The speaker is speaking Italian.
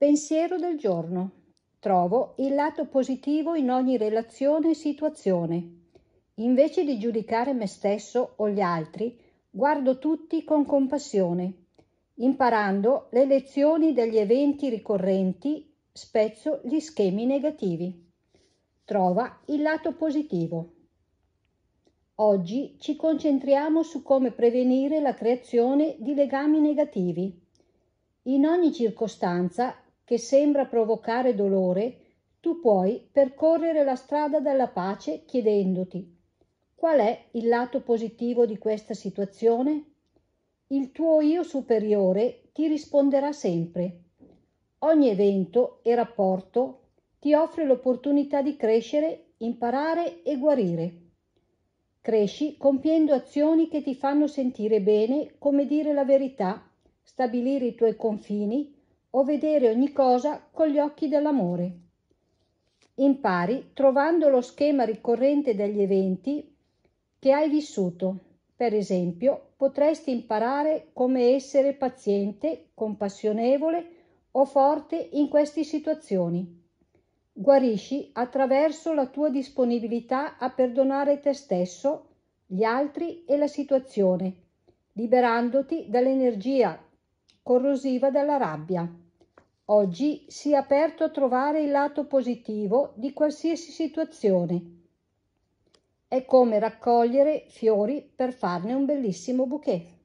Pensiero del giorno. Trovo il lato positivo in ogni relazione e situazione. Invece di giudicare me stesso o gli altri, guardo tutti con compassione. Imparando le lezioni degli eventi ricorrenti, spezzo gli schemi negativi. Trova il lato positivo. Oggi ci concentriamo su come prevenire la creazione di legami negativi. In ogni circostanza che sembra provocare dolore, tu puoi percorrere la strada della pace chiedendoti qual è il lato positivo di questa situazione? Il tuo io superiore ti risponderà sempre. Ogni evento e rapporto ti offre l'opportunità di crescere, imparare e guarire. Cresci compiendo azioni che ti fanno sentire bene, come dire la verità, stabilire i tuoi confini, o vedere ogni cosa con gli occhi dell'amore. Impari trovando lo schema ricorrente degli eventi che hai vissuto. Per esempio, potresti imparare come essere paziente, compassionevole o forte in queste situazioni. Guarisci attraverso la tua disponibilità a perdonare te stesso, gli altri e la situazione, liberandoti dall'energia corrosiva della rabbia. Oggi sii aperto a trovare il lato positivo di qualsiasi situazione. È come raccogliere fiori per farne un bellissimo bouquet.